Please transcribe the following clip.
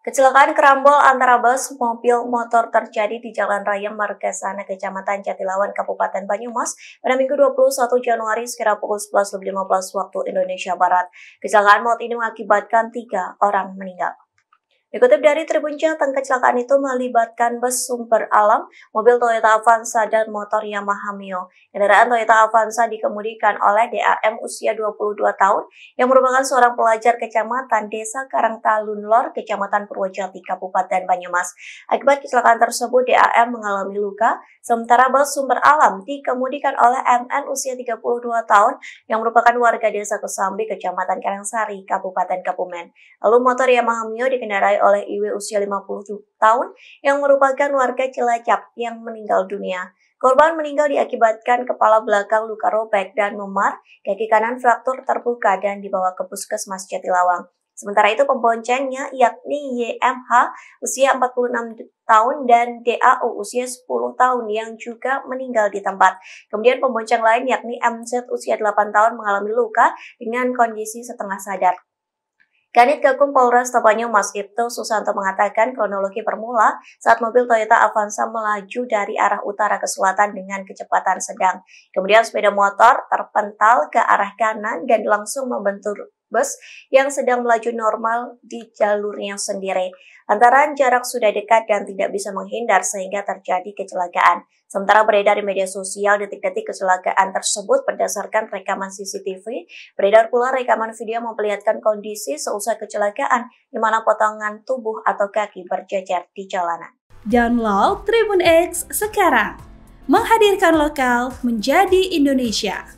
Kecelakaan kerambol antara bus, mobil, motor terjadi di Jalan Raya Margasana, Kecamatan Jatilawan, Kabupaten Banyumas pada Minggu 21 Januari sekitar pukul 11.15 waktu Indonesia Barat. Kecelakaan maut ini mengakibatkan tiga orang meninggal. Dikutip dari Tribun Jateng, kecelakaan itu melibatkan bus sumber alam, mobil Toyota Avanza, dan motor Yamaha Mio. Kendaraan Toyota Avanza dikemudikan oleh DAM usia 22 tahun yang merupakan seorang pelajar kecamatan Desa Karangtalun Lor, Kecamatan Purwojati, Kabupaten Banyumas. Akibat kecelakaan tersebut, DAM mengalami luka, sementara bus sumber alam dikemudikan oleh MN usia 32 tahun yang merupakan warga Desa Kesambi, Kecamatan Karangsari, Kabupaten Kebumen. Lalu motor Yamaha Mio dikendarai oleh IW usia 50 tahun yang merupakan warga Cilacap yang meninggal dunia. Korban meninggal diakibatkan kepala belakang luka robek dan memar, kaki kanan fraktur terbuka dan dibawa ke puskesmas Jatilawang. Sementara itu pemboncengnya yakni YMH usia 46 tahun dan DAO usia 10 tahun yang juga meninggal di tempat. Kemudian pembonceng lain yakni MZ usia 8 tahun mengalami luka dengan kondisi setengah sadar. Kanit Gakum Polres Mas Ibtu Susanto mengatakan kronologi bermula saat mobil Toyota Avanza melaju dari arah utara ke selatan dengan kecepatan sedang. Kemudian sepeda motor terpental ke arah kanan dan langsung membentur bus yang sedang melaju normal di jalurnya sendiri. Lantaran jarak sudah dekat dan tidak bisa menghindar sehingga terjadi kecelakaan. Sementara beredar di media sosial detik-detik kecelakaan tersebut berdasarkan rekaman CCTV, beredar pula rekaman video memperlihatkan kondisi seusai kecelakaan di mana potongan tubuh atau kaki berjejer di jalanan. Download Tribun X sekarang. Menghadirkan lokal menjadi Indonesia.